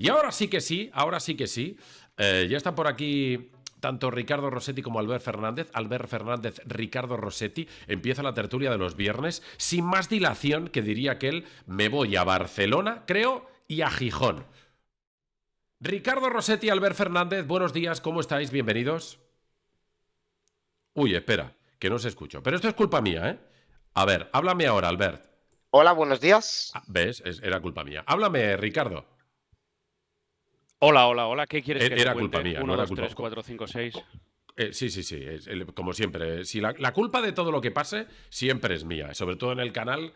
Y ahora sí que sí, ahora sí que sí. Eh, ya está por aquí tanto Ricardo Rossetti como Albert Fernández. Albert Fernández, Ricardo Rossetti. Empieza la tertulia de los viernes. Sin más dilación, que diría que él me voy a Barcelona, creo, y a Gijón. Ricardo Rossetti, Albert Fernández, buenos días, ¿cómo estáis? Bienvenidos. Uy, espera, que no se escucho. Pero esto es culpa mía, ¿eh? A ver, háblame ahora, Albert. Hola, buenos días. Ah, ¿Ves? era culpa mía. Háblame, Ricardo. Hola, hola, hola. ¿Qué quieres era eh, que te culpa mía, no era culpa. 3, 4, eh, sí, sí, sí, como siempre. Si la, culpa de todo lo que pase siempre es mía, sobre todo en el canal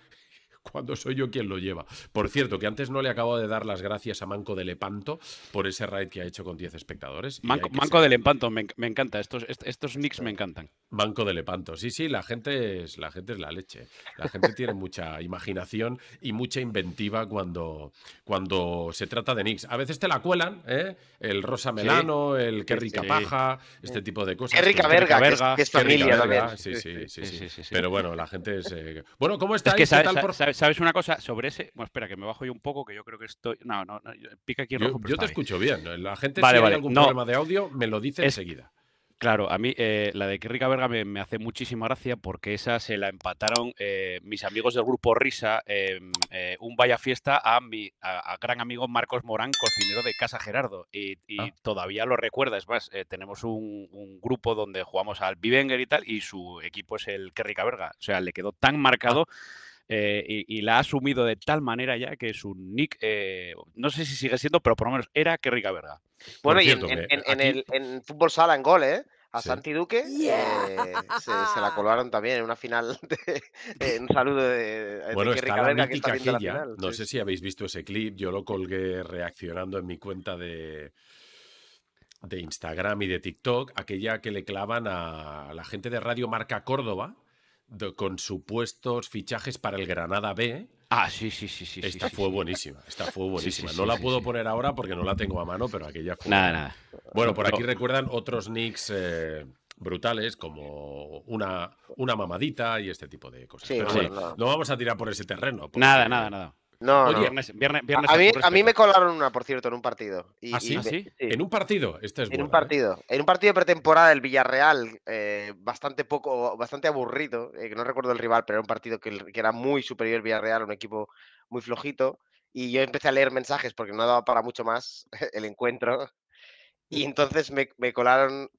cuando soy yo quien lo lleva. Por cierto, que antes no le acabo de dar las gracias a Manco de Lepanto por ese raid que ha hecho con 10 espectadores. Manco, de Lepanto, me, encanta, estos, estos nicks me encantan. Manco de Lepanto, sí, sí, la gente es la, gente es la leche. La gente tiene mucha imaginación y mucha inventiva cuando, cuando se trata de nicks. A veces te la cuelan, ¿eh? El rosa melano, el qué rica paja, este tipo de cosas. Qué rica verga, verga, es, familia también. Sí, sí, sí, Pero bueno, la gente es... Eh, bueno, ¿cómo está? que ¿Qué tal por... Pues, ¿Sabes, una cosa sobre ese? Bueno, espera, que me bajo yo un poco, que yo creo que estoy. No, no, pica aquí Yo, te escucho bien. La gente, si hay algún problema de audio, me lo dice enseguida. Claro, a mí eh, la de que rica verga me, hace muchísima gracia porque esa se la empataron eh, mis amigos del grupo Risa, em, eh, un vaya fiesta a mi a, gran amigo Marcos Morán, cocinero de Casa Gerardo. Y, ah. todavía lo recuerda, es más, tenemos un, grupo donde jugamos al Bivenger y tal, y su equipo es el que rica verga. O sea, le quedó tan ah. marcado. Eh, y, la ha asumido de tal manera ya que su nick, eh, no sé si sigue siendo, pero por lo menos era Qué rica verga. Bueno, y en, el, fútbol sala, en gol, ¿eh? a Santi Duque se, la colaron también en una final un saludo de, bueno, no sé si habéis visto ese clip, yo lo colgué reaccionando en mi cuenta de de Instagram y de TikTok, aquella que le clavan a la gente de Radio Marca Córdoba, con supuestos fichajes para el Granada B. Ah, sí, sí, sí, sí. Esta fue buenísima, esta fue buenísima. no la puedo poner ahora porque no la tengo a mano, pero aquella fue... Nada, nada. Bueno, por aquí recuerdan otros nicks eh, brutales como una, una mamadita y este tipo de cosas. pero bueno, no. vamos a tirar por ese terreno. nada, nada, nada. No, Viernes, a, mí, me colaron una, por cierto, en un partido. Y, ¿Ah, ¿Ah sí? En un partido, este En un ¿eh? partido. En un partido de pretemporada del Villarreal, eh, bastante poco, bastante aburrido, eh, no recuerdo el rival, pero era un partido que, era muy superior Villarreal, un equipo muy flojito. Y yo empecé a leer mensajes porque no daba para mucho más el encuentro. Y entonces me, colaron,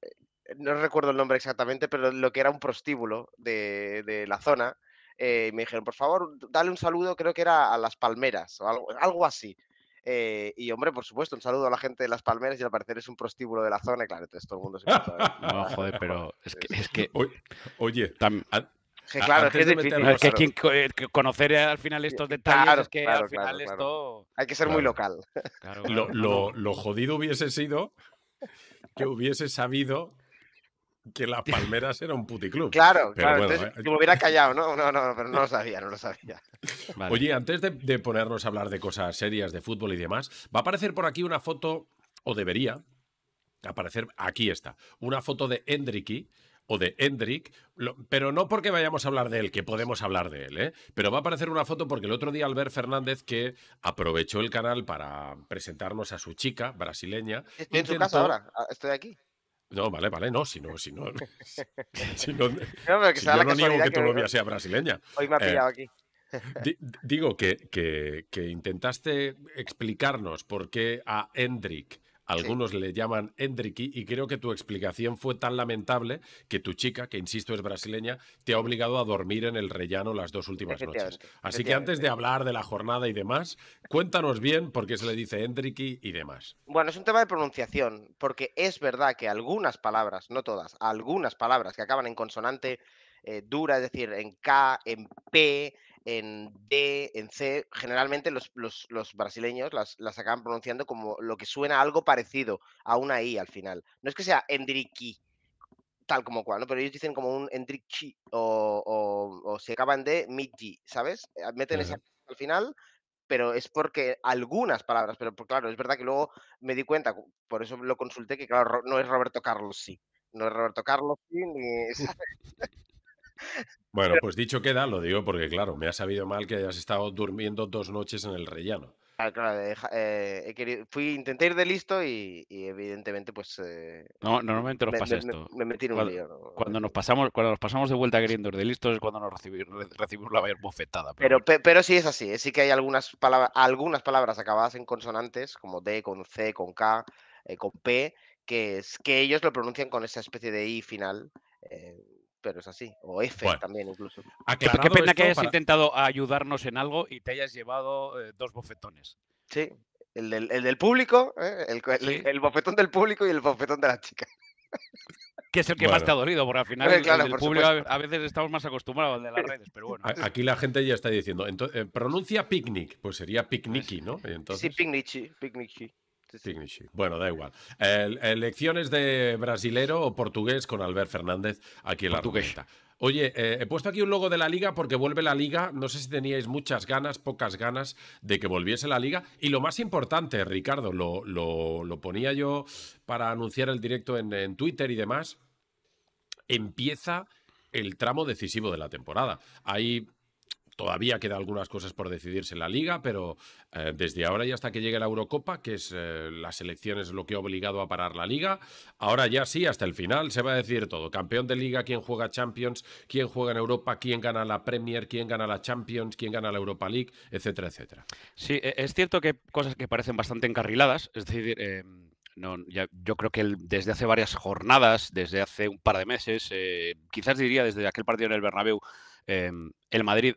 no recuerdo el nombre exactamente, pero lo que era un prostíbulo de la zona eh, me dijeron, por favor, dale un saludo, creo que era a las palmeras o algo, algo así. Eh, y hombre, por supuesto, un saludo a la gente de Las Palmeras y al parecer es un prostíbulo de la zona, y, claro, entonces todo el mundo se No, joder, pero es que. Oye, claro, es que, eh, que conocer eh, al final estos detalles es que al final esto. Hay que ser muy local. Lo, lo jodido hubiese sido que hubiese sabido que Las Palmeras era un puticlub. Claro, claro. Eh, me hubiera eh, callado, ¿no? No, no, pero no lo sabía, no lo sabía. Oye, antes de, ponernos a hablar de cosas serias, de fútbol y demás, va a aparecer por aquí una foto, o debería aparecer, aquí está, una foto de Hendricky o de Hendrik, pero no porque vayamos a hablar de él, que podemos hablar de él, ¿eh? pero va a aparecer una foto porque el otro día Albert Fernández, que aprovechó el canal para presentarnos a su chica brasileña. Estoy en su casa ahora, ah, estoy aquí. No, vale, vale, no, si no, si no. si no, yo no niego que, tu novia sea brasileña. Hoy me ha eh, pillado aquí. digo que, que, que, intentaste explicarnos por qué a Hendrik algunos le llaman Endriki y creo que tu explicación fue tan lamentable que tu chica, que insisto es brasileña, te ha obligado a dormir en el rellano las dos últimas noches. Así que antes de hablar de la jornada y demás, cuéntanos bien por qué se le dice Endriki y demás. Bueno, es un tema de pronunciación, porque es verdad que algunas palabras, no todas, algunas palabras que acaban en consonante eh, dura, es decir, en K, en P, en D, en C, generalmente los, brasileños las, acaban pronunciando como lo que suena algo parecido a una I al final. No es que sea Endriqui, tal como cual, ¿no? Pero ellos dicen como un Endriqui o, o, se acaban de Midji, ¿sabes? Ah, meten al final, pero es porque algunas palabras, pero claro, es verdad que luego me di cuenta, por eso lo consulté, que claro, no es Roberto Carlos, sí. No es Roberto Carlos, sí, ni... Bueno, pues dicho queda, lo digo porque, claro, me ha sabido mal que hayas estado durmiendo dos noches en el rellano. Ah, claro, eh, fui, intenté ir de listo y, evidentemente, pues. Eh, no, normalmente nos pasa esto. Me, metí un cuando, lío. Cuando, nos pasamos, cuando nos pasamos de vuelta queriendo ir de listo es cuando nos recibimos, la mayor bofetada. Pero, pero, sí es así, ¿eh? sí que hay algunas, palabras algunas palabras acabadas en consonantes, como D, con C, con K, eh, con P, que, es, que ellos lo pronuncian con esa especie de I final pero es así. O F también, incluso. Ah, qué pena que hayas intentado ayudarnos en algo y te hayas llevado eh, dos bofetones. Sí, el del, público, eh, el, bofetón del público y el bofetón de la chica. Que es el que más te ha dolido, porque al final eh, el, público a veces estamos más acostumbrados al de las redes, pero Aquí la gente ya está diciendo, entonces, pronuncia picnic, pues sería pues picnici, ¿no? Entonces... Sí, picnici, picnici. Bueno, da igual. elecciones de brasilero o portugués con Albert Fernández aquí en la Oye, eh, he puesto aquí un logo de la liga porque vuelve la liga. No sé si teníais muchas ganas, pocas ganas de que volviese la liga. Y lo más importante, Ricardo, lo, ponía yo para anunciar el directo en, en Twitter y demás. Empieza el tramo decisivo de la temporada. Hay todavía quedan algunas cosas por decidirse en la liga, pero eh, desde ahora y hasta que llegue la Eurocopa, que es eh, las elecciones lo que ha obligado a parar la liga, ahora ya sí, hasta el final se va a decir todo. Campeón de liga, quién juega Champions, quién juega en Europa, quién gana la Premier, quién gana la Champions, quién gana la Europa League, etcétera, etcétera. Sí, e, es cierto que cosas que parecen bastante encarriladas, es decir... Em, no, yo creo que desde hace varias jornadas, desde hace un par de meses, eh, quizás diría desde aquel partido en el Bernabéu, Em, el Madrid,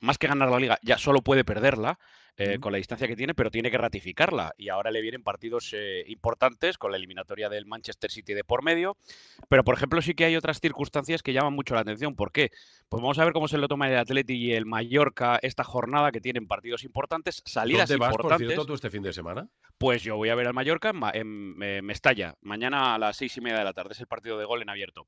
más que ganar la liga, ya solo puede perderla eh, con la distancia que tiene, pero tiene que ratificarla. Y ahora le vienen partidos eh, importantes con la eliminatoria del Manchester City de por medio. Pero, por ejemplo, sí que hay otras circunstancias que llaman mucho la atención. ¿Por qué? Pues vamos a ver cómo se lo toma el Atleti y el Mallorca esta jornada, que tienen partidos importantes, salidas ¿Dónde vas, Por cierto, tú este fin de semana? Pues yo voy a ver al Mallorca en, en, eh, Mestalla, mañana a las seis y media de la tarde. Es el partido de gol en abierto.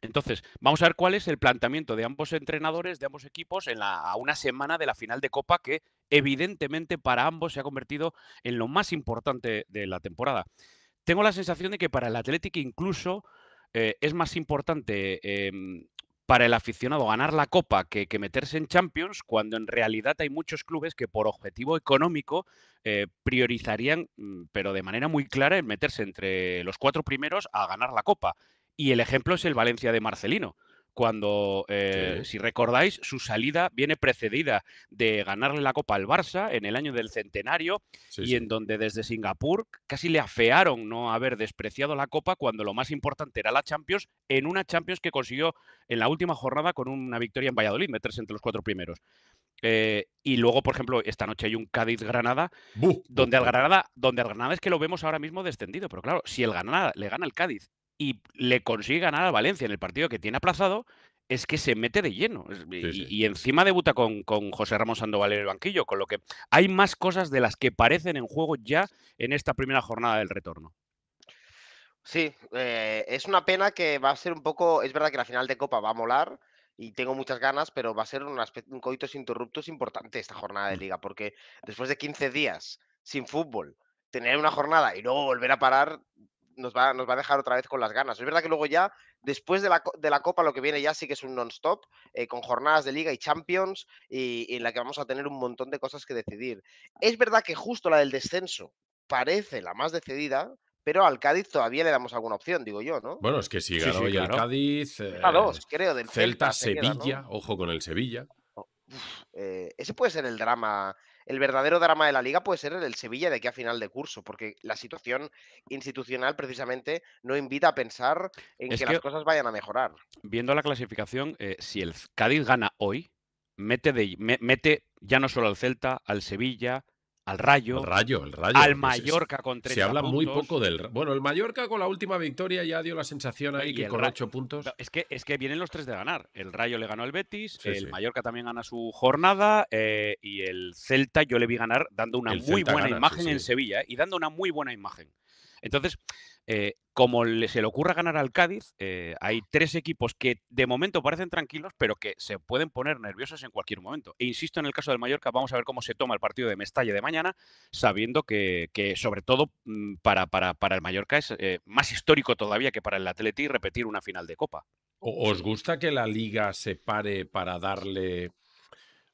Entonces, vamos a ver cuál es el planteamiento de ambos entrenadores, de ambos equipos, en la, a una semana de la final de Copa, que evidentemente para ambos se ha convertido en lo más importante de la temporada. Tengo la sensación de que para el Atlético incluso eh, es más importante em, para el aficionado ganar la Copa que, meterse en Champions, cuando en realidad hay muchos clubes que por objetivo económico eh, priorizarían, mm, pero de manera muy clara, el meterse entre los cuatro primeros a ganar la Copa. Y el ejemplo es el Valencia de Marcelino. Cuando, eh, si recordáis, su salida viene precedida de ganarle la Copa al Barça en el año del centenario y en donde desde Singapur casi le afearon no haber despreciado la Copa cuando lo más importante era la Champions, en una Champions que consiguió en la última jornada con una victoria en Valladolid, meterse entre los cuatro primeros. Eh, y luego, por ejemplo, esta noche hay un Cádiz-Granada, donde al Granada, donde al Granada es que lo vemos ahora mismo descendido. Pero claro, si el Granada le gana al Cádiz y le consigue ganar a Valencia en el partido que tiene aplazado, es que se mete de lleno. Y, encima debuta con, con, José Ramos Sandoval en el banquillo, con lo que hay más cosas de las que parecen en juego ya en esta primera jornada del retorno. Sí, eh, es una pena que va a ser un poco, es verdad que la final de Copa va a molar y tengo muchas ganas, pero va a ser un, aspecto, un interruptos importante esta jornada de mm. liga, porque después de 15 días sin fútbol, tener una jornada y luego volver a parar nos va, a dejar otra vez con las ganas. Es verdad que luego ya, después de la, Copa, lo que viene ya sí que es un non-stop, eh, con jornadas de Liga y Champions, y, en la que vamos a tener un montón de cosas que decidir. Es verdad que justo la del descenso parece la más decidida, pero al Cádiz todavía le damos alguna opción, digo yo, ¿no? Bueno, es que si ganó sí, ya el Cádiz. Eh, dos, creo, del Celta, Sevilla, ojo con el Sevilla. Oh, eh, ese puede ser el drama el verdadero drama de la liga puede ser el del Sevilla de aquí a final de curso, porque la situación institucional precisamente no invita a pensar en que, las cosas vayan a mejorar. Viendo la clasificación, eh, si el Cádiz gana hoy, mete, mete ya no solo al Celta, al Sevilla, al Rayo, al, rayo, el rayo, al pues Mallorca con con Se habla muy poco del... Bueno, el Mallorca con la última victoria ya dio la sensación ahí que con ocho puntos... Es que, es que vienen los tres de ganar. El Rayo le ganó al Betis, el Mallorca también gana su jornada eh, y el Celta yo le vi ganar dando una muy buena imagen en Sevilla eh, y dando una muy buena imagen. Entonces, eh, como se le ocurra ganar al Cádiz, eh, hay tres equipos que de momento parecen tranquilos, pero que se pueden poner nerviosos en cualquier momento. E insisto, en el caso del Mallorca, vamos a ver cómo se toma el partido de Mestalla de mañana, sabiendo que, sobre todo mm, para, para, el Mallorca es eh, más histórico todavía que para el Atleti repetir una final de Copa. ¿Os gusta que la liga se pare para darle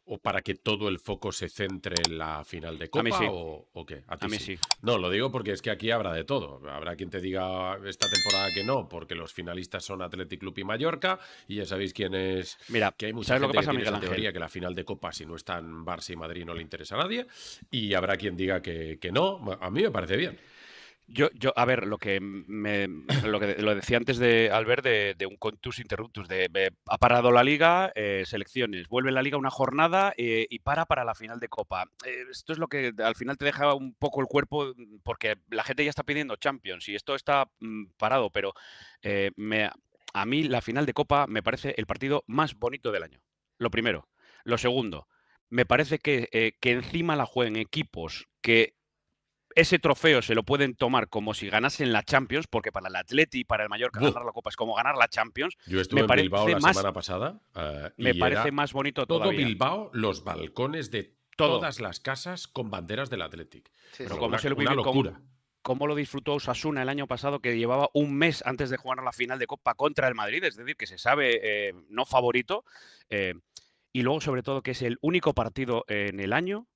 o para que todo el foco se centre en la final de Copa? A mí o, qué? A, mí sí. No, lo digo porque es que aquí habrá de todo. Habrá quien te diga esta temporada que no, porque los finalistas son Athletic Club y Mallorca, y ya sabéis quién es. Mira, que hay mucha ¿sabes lo que, pasa, teoría que la final de Copa, si no están Barça y Madrid, no le interesa a nadie, y habrá quien diga que no. A mí me parece bien. Yo, yo, a ver, lo que me, lo que lo decía antes de Albert de, de un contus interruptus, de, ha parado la liga, eh, selecciones, vuelve la liga una jornada eh, y para para la final de copa. Eh, esto es lo que al final te deja un poco el cuerpo mm, porque la gente ya está pidiendo Champions y esto está mm, parado, pero me, a mí la final de copa me parece el partido más bonito del año. Lo primero. Lo segundo, me parece que, que encima la jueguen equipos que ese trofeo se lo pueden tomar como si ganasen la Champions, porque para el Atleti y para el Mallorca ganar la Copa es como ganar la Champions. Yo estuve en Bilbao la semana pasada. Eh, me parece más bonito todo Bilbao, los balcones de todas las casas con banderas del Athletic. Pero como una, se lo cómo lo disfrutó Osasuna el año pasado, que llevaba un mes antes de jugar a la final de Copa contra el Madrid, es decir, que se sabe eh, no favorito. Eh, y luego, sobre todo, que es el único partido en el año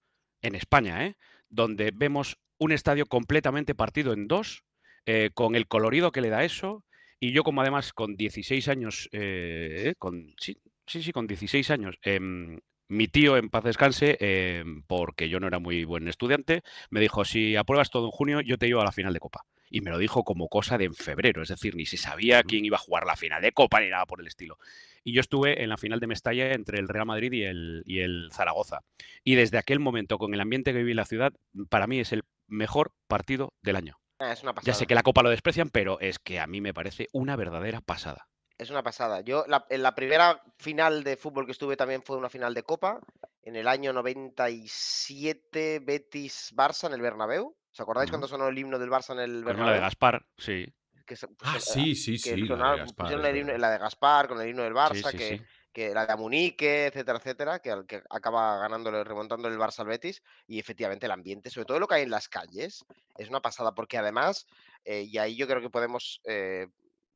en España, ¿eh? donde vemos un estadio completamente partido en dos, eh, con el colorido que le da eso, y yo como además con 16 años, eh, eh, con, sí, sí, sí, con 16 años, em, mi tío en paz descanse, em, porque yo no era muy buen estudiante, me dijo, si apruebas todo en junio, yo te llevo a la final de Copa y me lo dijo como cosa de en febrero, es decir, ni se sabía quién iba a jugar la final de Copa ni nada por el estilo. Y yo estuve en la final de Mestalla entre el Real Madrid y el, y el Zaragoza. Y desde aquel momento, con el ambiente que viví en la ciudad, para mí es el mejor partido del año. Ah, ya sé que la Copa lo desprecian, pero es que a mí me parece una verdadera pasada. Es una pasada. Yo, la, en la primera final de fútbol que estuve también fue una final de Copa, en el año 97, Betis-Barça en el Bernabéu. ¿Os acordáis cuando sonó el himno del Barça en el Bernabéu? La de Gaspar, sí. ah, sí, sí, sí. la, de Gaspar, con el himno del Barça, que, la de Amunique, etcétera, etcétera, que, que acaba ganándole, remontando el Barça al Betis. Y efectivamente el ambiente, sobre todo lo que hay en las calles, es una pasada, porque además, eh, y ahí yo creo que podemos eh,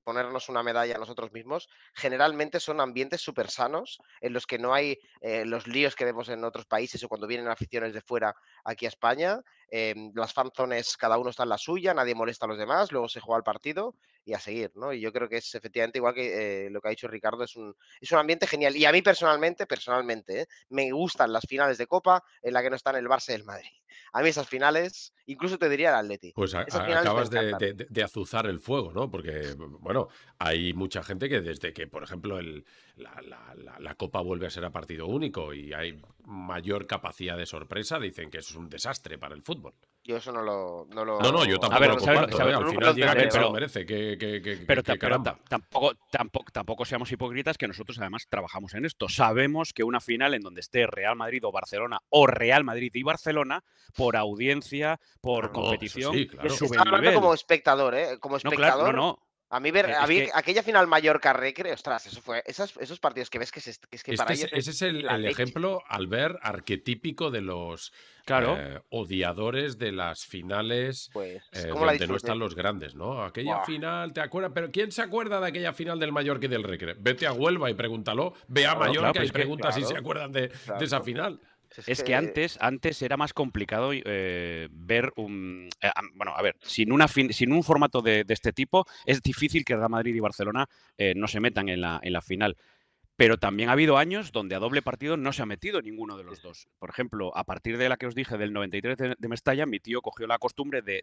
ponernos una medalla nosotros mismos, generalmente son ambientes súper sanos, en los que no hay eh, los líos que vemos en otros países o cuando vienen aficiones de fuera aquí a España, Em, las fanzones cada uno está en la suya, nadie molesta a los demás, luego se juega el partido y a seguir, ¿no? Y yo creo que es efectivamente igual que eh, lo que ha dicho Ricardo, es un, es un ambiente genial. Y a mí personalmente, personalmente, ¿eh? me gustan las finales de Copa en la que no está en el Barça y el Madrid. A mí esas finales, incluso te diría el Atleti. Pues acabas de, azuzar el fuego, ¿no? Porque, bueno, hay mucha gente que desde que, por ejemplo, el, la, Copa vuelve a ser a partido único y hay mayor capacidad de sorpresa, dicen que es un desastre para el fútbol. Yo eso no lo. No, no, yo tampoco a ver, lo ¿eh? Al final llega lo merece. Que, pero, tampoco, tampoco, tampoco seamos hipócritas que nosotros además trabajamos en esto. Sabemos que una final en donde esté Real Madrid o Barcelona o Real Madrid y Barcelona, por audiencia, por competición, como espectador, ¿eh? Como espectador. no a mí ver, eh, aquella final Mallorca-Recre, ostras, eso fue, esos, esos partidos que ves que, es, que, es que para este Ese es el, ejemplo, al ver arquetípico de los eh, odiadores de las finales pues, eh, donde no están los grandes, ¿no? Aquella final, ¿te acuerdas? Pero ¿quién se acuerda de aquella final del Mallorca y del Recre? Vete a Huelva y pregúntalo, ve a Mallorca pues y pregunta si se acuerdan de esa final. Es, que... antes, antes era más complicado eh, ver un. Eh, bueno, a ver, sin, una sin un formato de, este tipo, es difícil que Real Madrid y Barcelona eh, no se metan en la, en la final. Pero también ha habido años donde a doble partido no se ha metido ninguno de los dos. Por ejemplo, a partir de la que os dije del 93 de, Mestalla, mi tío cogió la costumbre de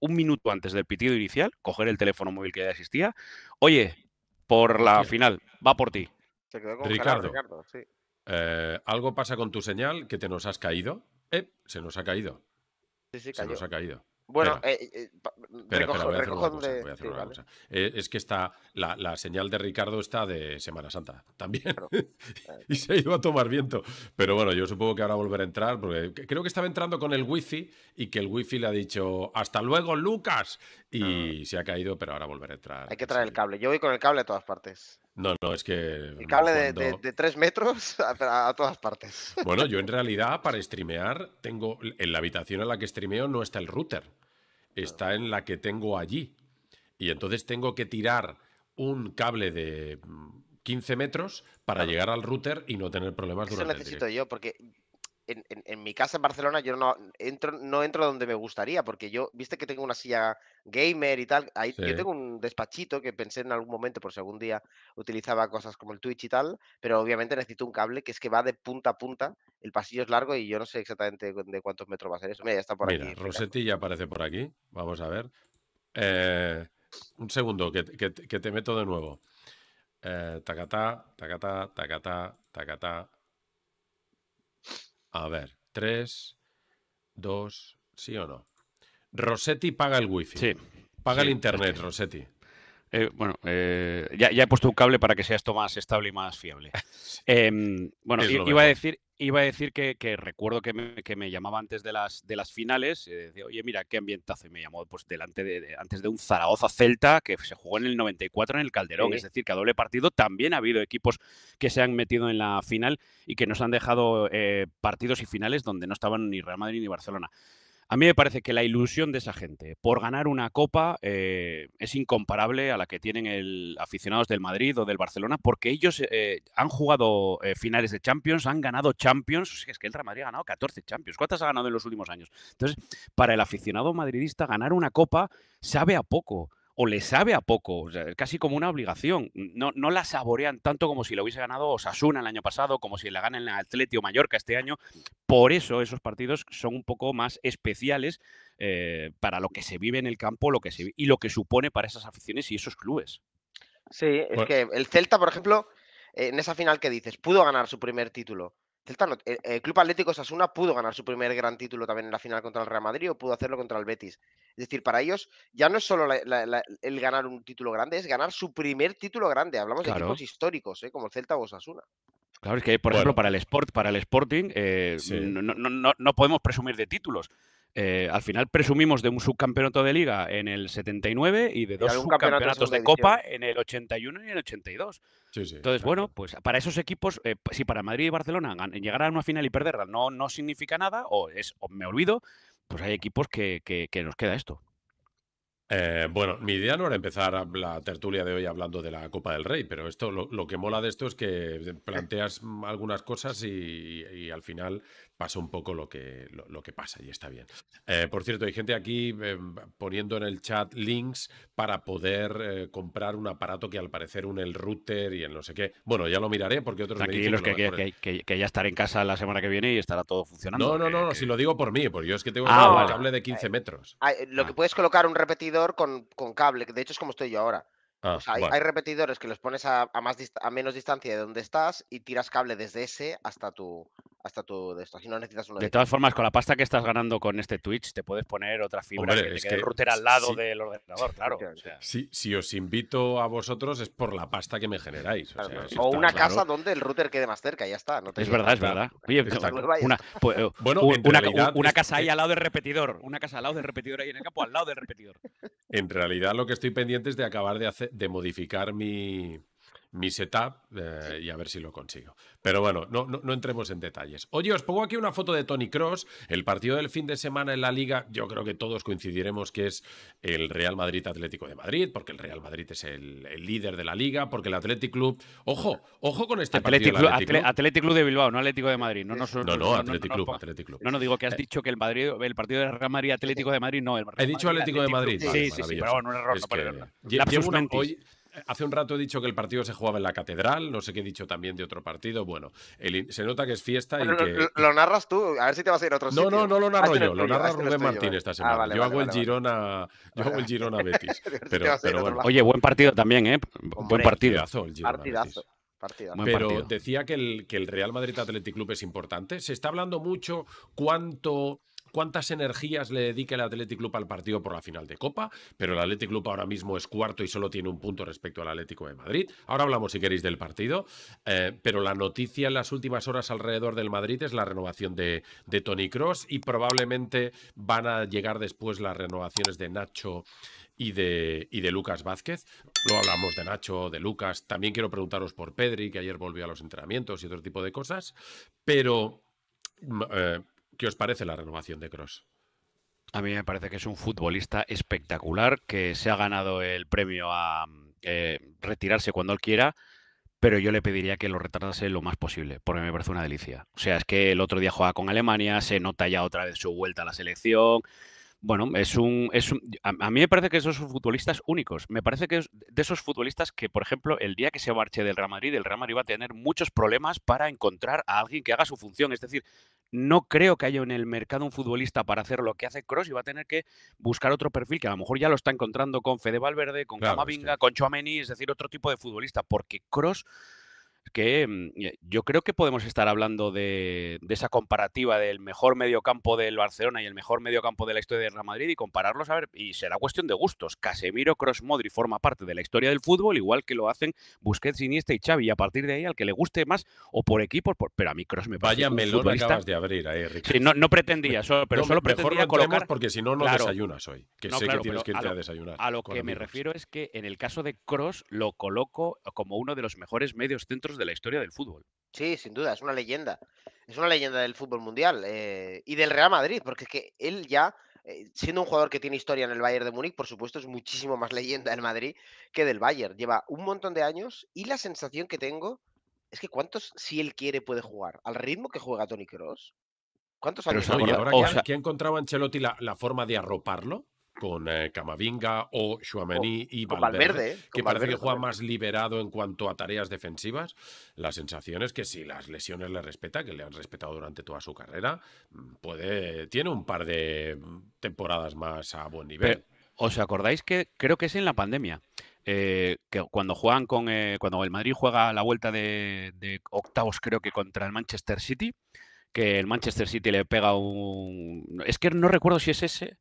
un minuto antes del pitido inicial, coger el teléfono móvil que ya existía. Oye, por la final, va por ti. Se quedó con Ricardo. Ricardo sí. Eh, algo pasa con tu señal que te nos has caído. Eh, se nos ha caído. se nos ha caído. Bueno, Es que está la, señal de Ricardo está de Semana Santa también. Eh, y se ha ido a tomar viento. Pero bueno, yo supongo que ahora volver a entrar, porque creo que estaba entrando con el wifi y que el wifi le ha dicho hasta luego, Lucas. Ah. Y se ha caído, pero ahora volver a entrar. Hay que traer el cable. Yo voy con el cable a todas partes. No, no, es que. El cable de, de, tres metros a, todas partes. Bueno, yo en realidad para streamear tengo. En la habitación en la que streameo no está el router. Está en la que tengo allí. Y entonces tengo que tirar un cable de 15 mm, metros para llegar al router y no tener problemas el durante Eso necesito yo, porque en, mi casa en Barcelona yo no entro, no entro donde me gustaría, porque yo, viste que tengo una silla gamer y tal, ahí yo tengo un despachito que pensé en algún momento por si algún día utilizaba cosas como el Twitch y tal, pero obviamente necesito un cable que es que va de punta a punta, el pasillo es largo y yo no sé exactamente de cuántos metros va a ser eso. Mira, ya está por aquí. Este Rosetti ya aparece por aquí, vamos a ver. Eh, un segundo, que, te meto de nuevo. Eh, tacatá, tacatá, tacatá, tacatá. A ver, tres, dos, sí o no. Rossetti paga el wifi. Sí. Paga el internet, Rosetti. Eh, bueno, eh, ya, he puesto un cable para que sea esto más estable y más fiable. Em, bueno, iba a decir, iba a decir que, recuerdo que me, que me, llamaba antes de las, de las finales, eh, decía, oye, mira, qué ambientazo, y me llamó pues, delante de, antes de un Zaragoza Celta que se jugó en el 94 en el Calderón, es decir, que a doble partido también ha habido equipos que se han metido en la final y que nos han dejado partidos y finales donde no estaban ni Real Madrid ni Barcelona. A mí me parece que la ilusión de esa gente por ganar una copa eh, es incomparable a la que tienen el aficionados del Madrid o del Barcelona, porque ellos eh, han jugado eh, finales de Champions, han ganado Champions. es que el Real Madrid ha ganado 14 Champions. ¿Cuántas ha ganado en los últimos años? Entonces, para el aficionado madridista, ganar una copa sabe a poco o le sabe a poco, casi como una obligación. No, no la saborean tanto como si la hubiese ganado Osasuna el año pasado, como si la ganen el Atlético Mallorca este año. Por eso esos partidos son un poco más especiales eh, para lo que se vive en el campo lo que se, y lo que supone para esas aficiones y esos clubes. Sí, es que el Celta, por ejemplo, en esa final que dices, pudo ganar su primer título. Celta el, Club Atlético Osasuna pudo ganar su primer gran título también en la final contra el Real Madrid o pudo hacerlo contra el Betis. Es decir, para ellos ya no es solo el ganar un título grande, es ganar su primer título grande. Hablamos de equipos históricos, ¿eh? como el Celta o Osasuna. Claro, es que, por ejemplo, para el, sport, para el Sporting eh, no, no, podemos presumir de títulos. Eh, al final presumimos de un subcampeonato de liga en el 79 y de dos subcampeonatos de, copa en el 81 y el 82. Entonces, bueno, pues para esos equipos, eh, si para Madrid y Barcelona llegar a una final y perderla no, no significa nada, o, es, me olvido, pues hay equipos que, nos queda esto. Eh, bueno, mi idea no era empezar la tertulia de hoy hablando de la Copa del Rey, pero esto lo, que mola de esto es que planteas mm, algunas cosas y, al final pasa un poco lo que, lo, que pasa y está bien. Eh, por cierto, hay gente aquí eh, poniendo en el chat links para poder eh, comprar un aparato que al parecer un el router y el no sé qué. Bueno, ya lo miraré porque otros aquí me los que, que, ya estaré en casa la semana que viene y estará todo funcionando. No, no, no, si lo digo por mí, porque yo es que tengo ah, un cable de 15 metros. lo que ah. puedes colocar un repetidor con, con cable, que de hecho es como estoy yo ahora. Ah, hay, repetidores que los pones a, más a menos distancia de donde estás y tiras cable desde ese hasta tu hasta tu de no necesitas de, todas formas, con la pasta que estás ganando con este Twitch, te puedes poner otra fibra que el router al lado del ordenador, claro. si, os invito a vosotros es por la pasta que me generáis. o, una casa donde el router quede más cerca, ya está. es verdad, es verdad. Oye, una, pues, eh, una, casa ahí al lado del repetidor. Una casa al lado del repetidor ahí en el campo, al lado del repetidor. En realidad lo que estoy pendiente es de acabar de, modificar mi, mi setup eh, y a ver si lo consigo. Pero bueno, no, no, entremos en detalles. Oye, os pongo aquí una foto de Tony Cross. El partido del fin de semana en la liga, yo creo que todos coincidiremos que es el Real Madrid Atlético de Madrid, porque el Real Madrid es el, líder de la liga, porque el Atlético Club. Ojo, ojo con este partido. Club, de Bilbao, no Atlético de Madrid. No, no, no, no Club, No, no, digo que has eh, dicho que el, Madrid, el partido de Real Madrid Atlético de Madrid no. El He dicho Atlético, de Madrid. Sí, sí, sí, pero bueno, un error. Es hace un rato he dicho que el partido se jugaba en la catedral, no sé qué he dicho también de otro partido. Bueno, se nota que es fiesta y que... Lo, narras tú, a ver si te vas a ir a otro no, No, no, no lo ah, narro este yo, lo narra este Rubén Martín esta ah, semana. yo, hago el Girona, yo hago el Girona Betis. pero, pero bueno. Oye, buen partido también, ¿eh? Buen partido. partidazo el Girona partidazo. Betis. Pero decía que el, que el Real Madrid Atlético Club es importante. Se está hablando mucho cuánto cuántas energías le dedique el Athletic Club al partido por la final de Copa, pero el Athletic Club ahora mismo es cuarto y solo tiene un punto respecto al Atlético de Madrid. Ahora hablamos, si queréis, del partido, eh, pero la noticia en las últimas horas alrededor del Madrid es la renovación de, Tony Cross y probablemente van a llegar después las renovaciones de Nacho y de, de Lucas Vázquez. lo hablamos de Nacho, de Lucas. También quiero preguntaros por Pedri, que ayer volvió a los entrenamientos y otro tipo de cosas. Pero mm, eh, ¿Qué os parece la renovación de Cross? A mí me parece que es un futbolista espectacular, que se ha ganado el premio a eh, retirarse cuando él quiera, pero yo le pediría que lo retardase lo más posible, porque me parece una delicia. O sea, es que el otro día jugaba con Alemania, se nota ya otra vez su vuelta a la selección. Bueno, es un, a, mí me parece que esos son futbolistas únicos. Me parece que es de esos futbolistas que, por ejemplo, el día que se marche del Real Madrid, el Real Madrid va a tener muchos problemas para encontrar a alguien que haga su función. Es decir, no creo que haya en el mercado un futbolista para hacer lo que hace Cross y va a tener que buscar otro perfil que a lo mejor ya lo está encontrando con Fede Valverde, con Camavinga, con Choameni, es decir, otro tipo de futbolista, porque Cross que mm, eh, yo creo que podemos estar hablando de, esa comparativa del mejor mediocampo del Barcelona y el mejor mediocampo de la historia de Real Madrid y compararlos, a ver, y será cuestión de gustos. Casemiro, Cross, Modri forma parte de la historia del fútbol, igual que lo hacen Busquets, Iniesta y Xavi, y a partir de ahí al que le guste más o por equipos, pero a mí Cross me parece Vaya melón de abrir ahí, Ricardo. no, pretendía, solo, pero solo pretendía colocar... porque si no, no desayunas hoy, que sé que tienes que a, lo, desayunar. A lo que me refiero es que en el caso de Cross lo coloco como uno de los mejores medios centros de la historia del fútbol. Sí, sin duda, es una leyenda. Es una leyenda del fútbol mundial eh, y del Real Madrid, porque es que él ya, eh, siendo un jugador que tiene historia en el Bayern de Múnich, por supuesto es muchísimo más leyenda del Madrid que del Bayern. Lleva un montón de años y la sensación que tengo es que cuántos, si él quiere, puede jugar al ritmo que juega Tony Cross. ¿Cuántos años? Pero, ¿Y ahora o que, ha encontrado Ancelotti la forma de arroparlo, con eh, Camavinga o Chouameni y Valverde, que parece que juega más liberado en cuanto a tareas defensivas. La sensación es que si las lesiones le respeta, que le han respetado durante toda su carrera, mm, puede tiene un par de mm, temporadas más a buen nivel. ¿Os acordáis que creo que es en la pandemia? Eh, que cuando juegan con eh, cuando el Madrid juega la vuelta de octavos creo que contra el Manchester City que el Manchester City le pega un... Es que no recuerdo si es ese